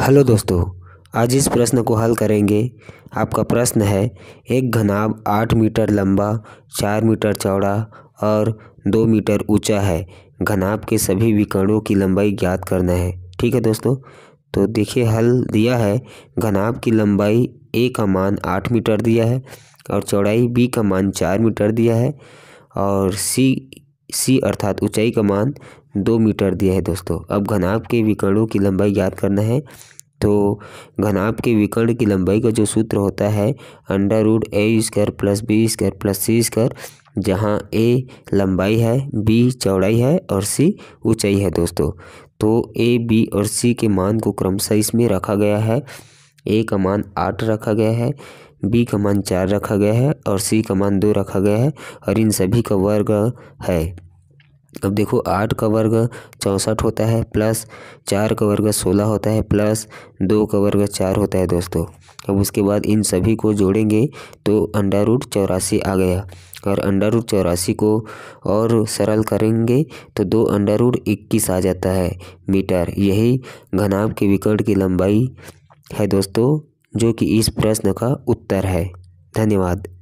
hello दोस्तों आज इस प्रश्न को हल करेंगे आपका प्रश्न है एक घनाब आठ मीटर लंबा चार मीटर चौड़ा और दो मीटर ऊंचा है घनाब के सभी विकर्णों की लंबाई ज्ञात करना है ठीक है दोस्तों तो देखिए हल दिया है घनाब की लंबाई ए का मान आठ मीटर दिया है और चौड़ाई बी का मान चार मीटर दिया है और सी सी अर्थात ऊंचाई का मान दो मीटर दिया है दोस्तों अब घनाब के विकर्णों की लंबाई ज्ञात करना है तो घनाभ के विकर्ण की लंबाई का जो सूत्र होता है under root A square plus B square plus C square जहाँ ए लंबाई है बी चौड़ाई है और सी ऊंचाई है दोस्तों तो ए बी और सी के मान को क्रमशः इसमें रखा गया है ए का मान आठ रखा गया है बी का मान चार रखा गया है और सी का मान दो रखा गया है और इन सभी का वर्ग है अब देखो आठ का वर्ग चौंसठ होता है प्लस चार का वर्ग सोलह होता है प्लस दो का वर्ग चार होता है दोस्तों अब उसके बाद इन सभी को जोड़ेंगे तो अंडर रूट चौरासी आ गया और अंडर रूट चौरासी को और सरल करेंगे तो दो अंडर रूट इक्कीस आ जाता है मीटर यही घनाभ के विकर्ण की लंबाई है दोस्तों जो कि इस प्रश्न का उत्तर है धन्यवाद